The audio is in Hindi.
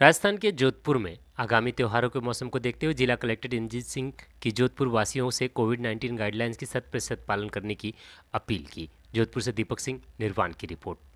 राजस्थान के जोधपुर में आगामी त्योहारों के मौसम को देखते हुए जिला कलेक्टर इंजीत सिंह की जोधपुर वासियों से कोविड 19 गाइडलाइंस की शत प्रतिशत पालन करने की अपील की जोधपुर से दीपक सिंह निर्वाण की रिपोर्ट